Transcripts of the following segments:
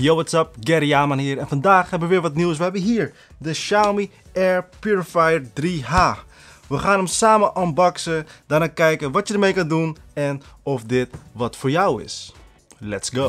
Yo, what's up? Gary Yaman hier. En vandaag hebben we weer wat nieuws. We hebben hier de Xiaomi Air Purifier 3H. We gaan hem samen unboxen, daarna kijken wat je ermee kan doen en of dit wat voor jou is. Let's go!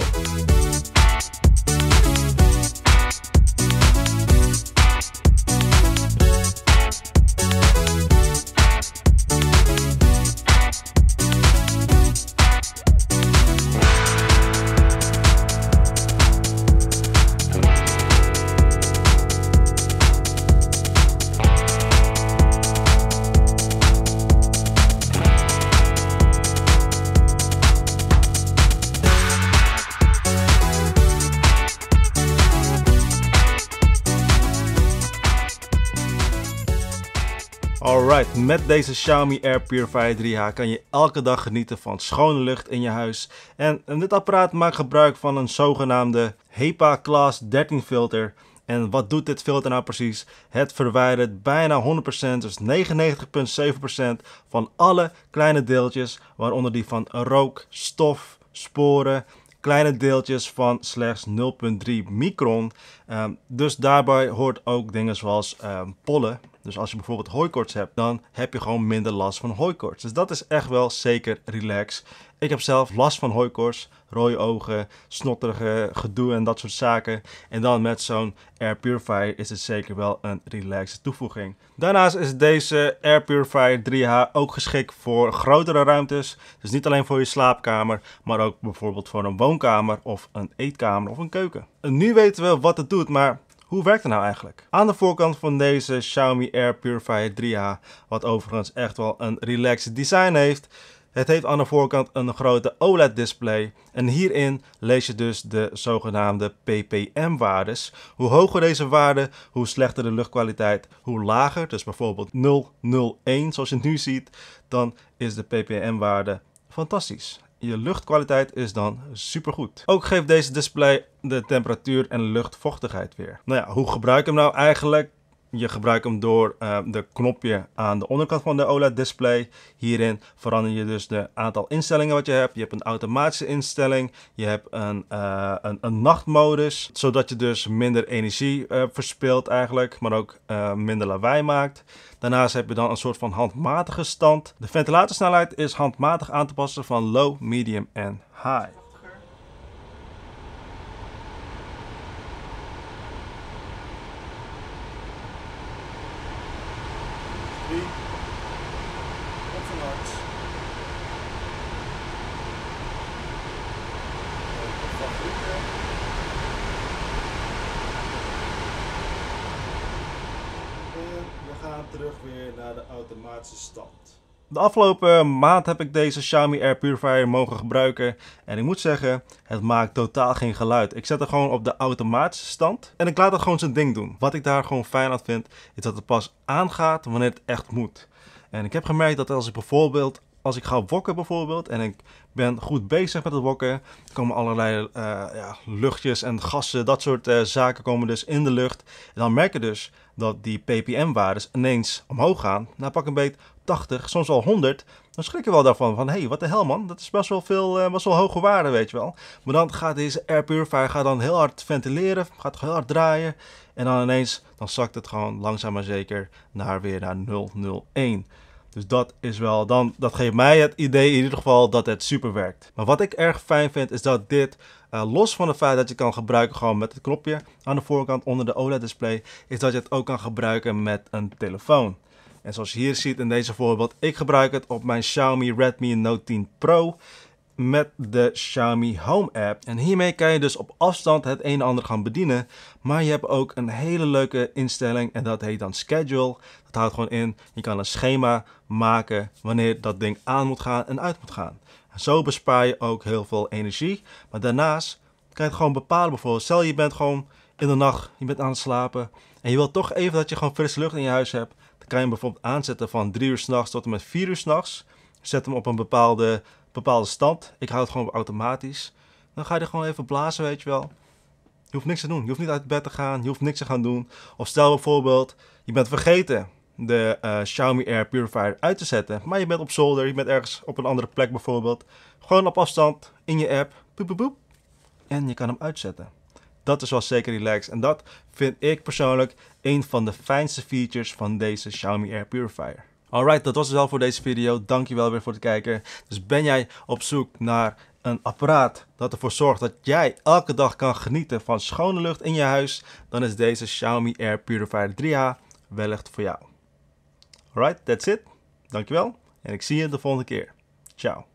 Alright, met deze Xiaomi Air Purifier 3H kan je elke dag genieten van schone lucht in je huis. En dit apparaat maakt gebruik van een zogenaamde HEPA Class 13 filter. En wat doet dit filter nou precies? Het verwijdert bijna 100%, dus 99,7% van alle kleine deeltjes, waaronder die van rook, stof, sporen, kleine deeltjes van slechts 0,3 micron. Ehm, dus daarbij hoort ook dingen zoals ehm, pollen, dus als je bijvoorbeeld hooikoorts hebt, dan heb je gewoon minder last van hooikoorts. Dus dat is echt wel zeker relax. Ik heb zelf last van hooikoorts, rode ogen, snotterige gedoe en dat soort zaken. En dan met zo'n air purifier is het zeker wel een relaxed toevoeging. Daarnaast is deze air purifier 3H ook geschikt voor grotere ruimtes. Dus niet alleen voor je slaapkamer, maar ook bijvoorbeeld voor een woonkamer of een eetkamer of een keuken. En nu weten we wat het doet, maar hoe werkt het nou eigenlijk? Aan de voorkant van deze Xiaomi Air Purifier 3 a wat overigens echt wel een relaxed design heeft, het heeft aan de voorkant een grote OLED-display en hierin lees je dus de zogenaamde ppm-waardes. Hoe hoger deze waarde, hoe slechter de luchtkwaliteit, hoe lager, dus bijvoorbeeld 001 zoals je nu ziet, dan is de ppm-waarde fantastisch. Je luchtkwaliteit is dan supergoed. Ook geeft deze display de temperatuur en luchtvochtigheid weer. Nou ja, hoe gebruik ik hem nou eigenlijk? Je gebruikt hem door uh, de knopje aan de onderkant van de OLED-display. Hierin verander je dus de aantal instellingen wat je hebt. Je hebt een automatische instelling. Je hebt een, eh, een, een nachtmodus, zodat je dus minder energie uh, verspilt eigenlijk, maar ook minder lawaai maakt. Daarnaast heb je dan een soort van handmatige stand. De ventilatorsnelheid is handmatig aan te passen van low, medium en high. 3 op van hart. En eh, we gaan terug weer naar de automatische stand. De afgelopen maand heb ik deze Xiaomi Air Purifier mogen gebruiken. En ik moet zeggen, het maakt totaal geen geluid. Ik zet hem gewoon op de automatische stand. En ik laat het gewoon zijn ding doen. Wat ik daar gewoon fijn aan vind, is dat het pas aangaat wanneer het echt moet. En ik heb gemerkt dat als ik bijvoorbeeld als ik ga wokken bijvoorbeeld en ik ben goed bezig met het wokken, komen allerlei eh, ja, luchtjes en gassen, dat soort eh, zaken komen dus in de lucht. En dan merk je dus dat die ppm-waardes ineens omhoog gaan. Na pak een beet 80, soms al 100, dan schrik je wel daarvan. Van hey, wat de hel man, dat is best wel veel, uh, best wel hoge waarde, weet je wel. Maar dan gaat deze air purifier gaat dan heel hard ventileren, gaat heel hard draaien. En dan ineens, dan zakt het gewoon langzaam maar zeker naar weer naar 001. Dus dat is wel, dan, dat geeft mij het idee in ieder geval dat het super werkt. Maar wat ik erg fijn vind is dat dit, eh, los van het feit dat je kan gebruiken gewoon met het knopje aan de voorkant onder de OLED display, is dat je het ook kan gebruiken met een telefoon. En zoals je hier ziet in deze voorbeeld, ik gebruik het op mijn Xiaomi Redmi Note 10 Pro met de Xiaomi Home app. En hiermee kan je dus op afstand het een en ander gaan bedienen. Maar je hebt ook een hele leuke instelling en dat heet dan schedule. Dat houdt gewoon in, je kan een schema maken wanneer dat ding aan moet gaan en uit moet gaan. En zo bespaar je ook heel veel energie. Maar daarnaast kan je het gewoon bepalen. Bijvoorbeeld, stel je bent gewoon in de nacht, je bent aan het slapen. En je wilt toch even dat je gewoon frisse lucht in je huis hebt. Dan kan je hem bijvoorbeeld aanzetten van 3 uur s'nachts tot en met 4 uur s'nachts. Zet hem op een bepaalde bepaalde stand. Ik hou het gewoon op automatisch. Dan ga je er gewoon even blazen, weet je wel. Je hoeft niks te doen. Je hoeft niet uit bed te gaan. Je hoeft niks te gaan doen. Of stel bijvoorbeeld, je bent vergeten de eh, Xiaomi Air Purifier uit te zetten. Maar je bent op zolder, je bent ergens op een andere plek bijvoorbeeld. Gewoon op afstand, in je app. Boep, boep, boep. En je kan hem uitzetten. Dat is wel zeker relaxed. En dat vind ik persoonlijk een van de fijnste features van deze Xiaomi Air Purifier. Alright, dat was het dus wel voor deze video. Dankjewel weer voor het kijken. Dus ben jij op zoek naar een apparaat dat ervoor zorgt dat jij elke dag kan genieten van schone lucht in je huis, dan is deze Xiaomi Air Purifier 3H wellicht voor jou. Alright, that's it. Dankjewel en ik zie je de volgende keer. Ciao.